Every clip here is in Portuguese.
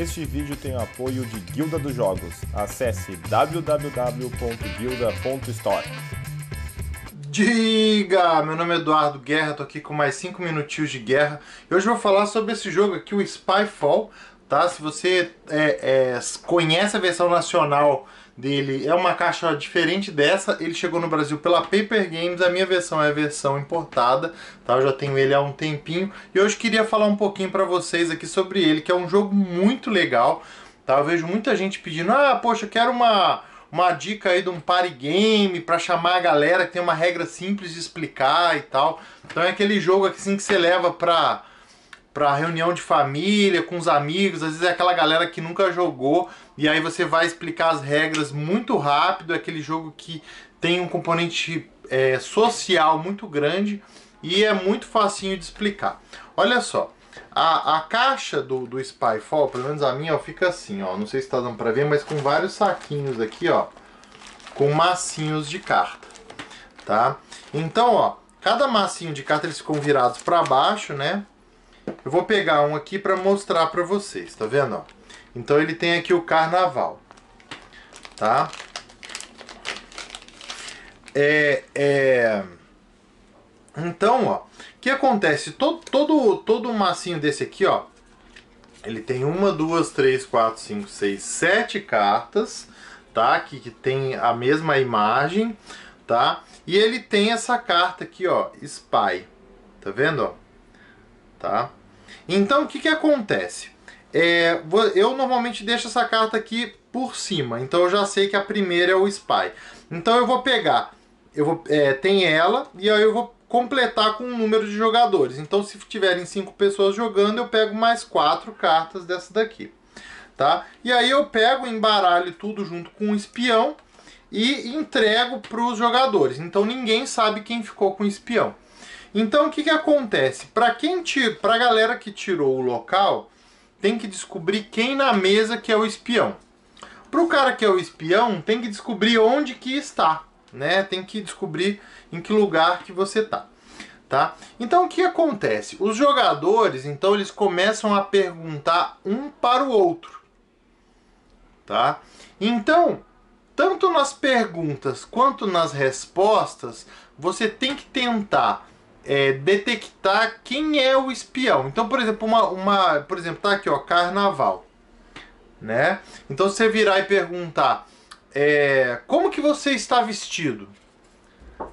Este vídeo tem o apoio de Guilda dos Jogos. Acesse www.guilda.store. Diga! Meu nome é Eduardo Guerra, tô aqui com mais 5 minutinhos de guerra. E hoje eu vou falar sobre esse jogo aqui, o Spyfall, tá? Se você é, é, conhece a versão nacional dele é uma caixa diferente dessa. Ele chegou no Brasil pela Paper Games, a minha versão é a versão importada, tá? Eu já tenho ele há um tempinho e hoje queria falar um pouquinho para vocês aqui sobre ele, que é um jogo muito legal, tá? Eu vejo muita gente pedindo: "Ah, poxa, eu quero uma uma dica aí de um party game para chamar a galera, que tem uma regra simples de explicar e tal". Então é aquele jogo assim que você leva para para reunião de família, com os amigos, às vezes é aquela galera que nunca jogou e aí você vai explicar as regras muito rápido, é aquele jogo que tem um componente é, social muito grande e é muito facinho de explicar. Olha só, a, a caixa do, do Spyfall, pelo menos a minha, ó, fica assim, ó, não sei se está dando para ver, mas com vários saquinhos aqui, ó, com massinhos de carta, tá? Então, ó, cada massinho de carta eles ficam virados para baixo, né? Eu vou pegar um aqui para mostrar para vocês, tá vendo? Então ele tem aqui o carnaval, tá? É, é... Então, ó, o que acontece? Todo, todo, todo massinho desse aqui, ó, ele tem uma, duas, três, quatro, cinco, seis, sete cartas, tá? Que, que tem a mesma imagem, tá? E ele tem essa carta aqui, ó, Spy, tá vendo, ó? Tá? Então, o que, que acontece? É, eu normalmente deixo essa carta aqui por cima, então eu já sei que a primeira é o Spy. Então eu vou pegar, eu vou, é, tem ela, e aí eu vou completar com o número de jogadores. Então se tiverem cinco pessoas jogando, eu pego mais quatro cartas dessa daqui. Tá? E aí eu pego, embaralho tudo junto com o espião e entrego para os jogadores. Então ninguém sabe quem ficou com o espião. Então o que, que acontece? Para quem tira, pra galera que tirou o local, tem que descobrir quem na mesa que é o espião. Para o cara que é o espião, tem que descobrir onde que está, né? Tem que descobrir em que lugar que você tá, tá? Então o que acontece? Os jogadores, então eles começam a perguntar um para o outro, tá? Então, tanto nas perguntas quanto nas respostas, você tem que tentar é, detectar quem é o espião. Então, por exemplo, uma, uma, por exemplo, tá aqui, ó, carnaval, né? Então você virar e perguntar, é, como que você está vestido,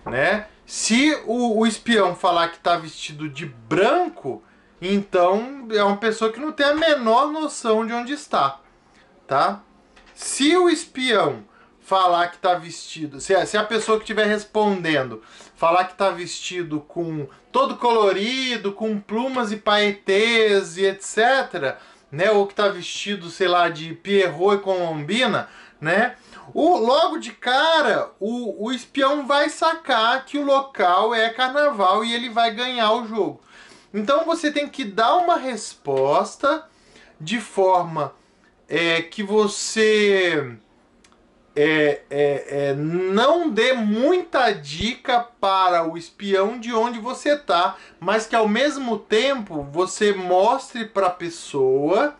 né? Se o, o espião falar que está vestido de branco, então é uma pessoa que não tem a menor noção de onde está, tá? Se o espião falar que tá vestido, se a, é, se é a pessoa que estiver respondendo falar que tá vestido com todo colorido, com plumas e paetês e etc, né, ou que tá vestido, sei lá, de Pierrot e Colombina, né, o, logo de cara, o, o espião vai sacar que o local é carnaval e ele vai ganhar o jogo. Então você tem que dar uma resposta de forma é, que você é, é, é, não dê muita dica para o espião de onde você tá, mas que ao mesmo tempo você mostre para a pessoa,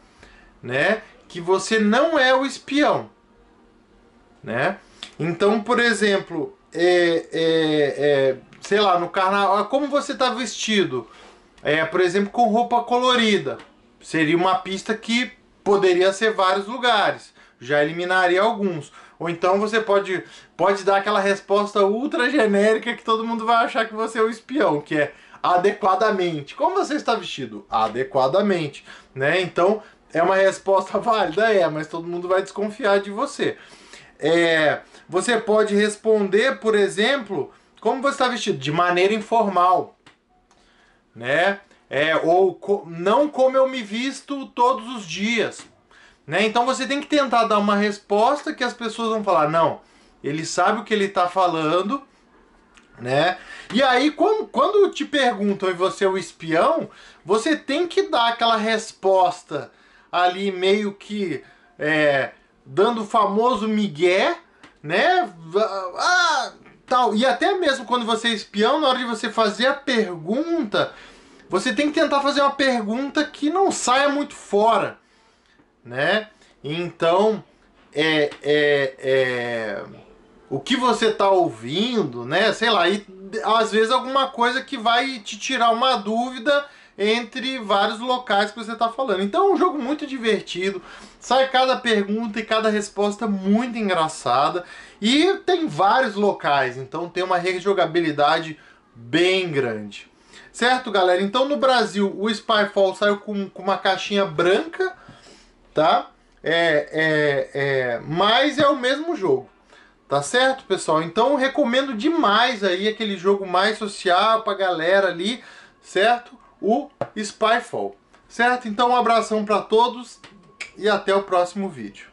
né, que você não é o espião, né? Então, por exemplo, é, é, é sei lá, no carnaval, ah, como você está vestido, é, por exemplo, com roupa colorida, seria uma pista que poderia ser vários lugares já eliminaria alguns. Ou então você pode, pode dar aquela resposta ultra genérica que todo mundo vai achar que você é o espião, que é adequadamente. Como você está vestido? Adequadamente, né? Então é uma resposta válida, é, mas todo mundo vai desconfiar de você. É, você pode responder, por exemplo, como você está vestido? De maneira informal, né? É, ou co não como eu me visto todos os dias, né? Então você tem que tentar dar uma resposta que as pessoas vão falar, não, ele sabe o que ele está falando, né? E aí, quando, quando te perguntam e você é o espião, você tem que dar aquela resposta ali meio que é, dando o famoso migué, né? Ah, tal. E até mesmo quando você é espião, na hora de você fazer a pergunta, você tem que tentar fazer uma pergunta que não saia muito fora né? Então, é, é, é o que você tá ouvindo, né? Sei lá, e às vezes alguma coisa que vai te tirar uma dúvida entre vários locais que você está falando. Então é um jogo muito divertido, sai cada pergunta e cada resposta muito engraçada e tem vários locais, então tem uma rejogabilidade bem grande. Certo, galera? Então no Brasil o Spyfall saiu com, com uma caixinha branca tá? É, é, é, mas é o mesmo jogo. Tá certo, pessoal? Então recomendo demais aí aquele jogo mais social pra galera ali, certo? O Spyfall. Certo? Então um abração para todos e até o próximo vídeo.